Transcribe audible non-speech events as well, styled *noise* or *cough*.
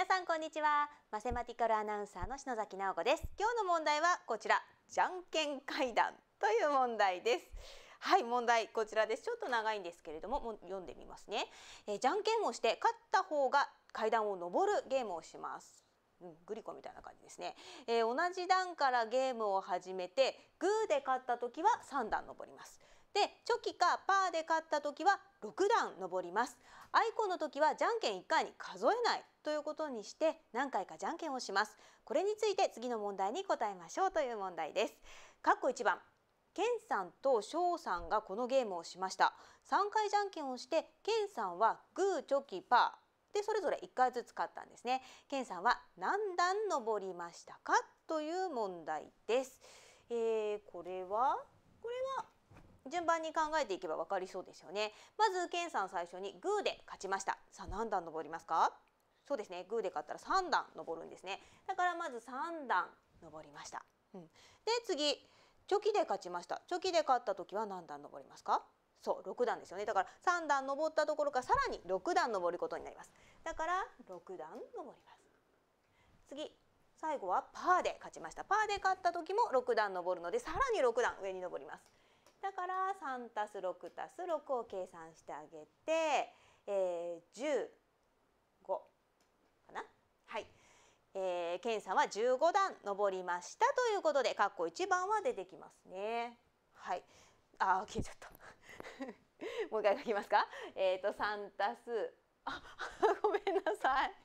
皆さんこんにちはマセマティカルアナウンサーの篠崎直子です今日の問題はこちらじゃんけん階段という問題ですはい問題こちらですちょっと長いんですけれどもも読んでみますね、えじゃんけんをして勝った方が階段を上るゲームをしますうん、グリコみたいな感じですね、えー、同じ段からゲームを始めてグーで勝った時は3段上りますでチョキかパーで勝った時は6段上りますアイコンの時はじゃんけん1回に数えないということにして何回かじゃんけんをしますこれについて次の問題に答えましょうという問題です括弧こ1番ケンさんと翔さんがこのゲームをしました3回じゃんけんをしてケンさんはグーチョキパーでそれぞれ1回ずつ勝ったんですねケンさんは何段登りましたかという問題ですえー、これはこれは順番に考えていけばわかりそうですよねまずケンさん最初にグーで勝ちましたさあ何段登りますかそうですねグーで勝ったら3段登るんですねだからまず3段登りました、うん、で次チョキで勝ちましたチョキで勝った時は何段登りますかそう6段ですよねだから3段登ったところからさらに6段登ることになりますだから6段登ります次最後はパーで勝ちましたパーで勝った時も6段登るのでさらに6段上に登りますだから三足す六足す六を計算してあげて、えー、十五かなはい、ええー、さんは十五段上りましたということで括弧一番は出てきますね。はいああ消えちゃった *laughs* もう一回書きますか。えっ、ー、と三足すあごめんなさい。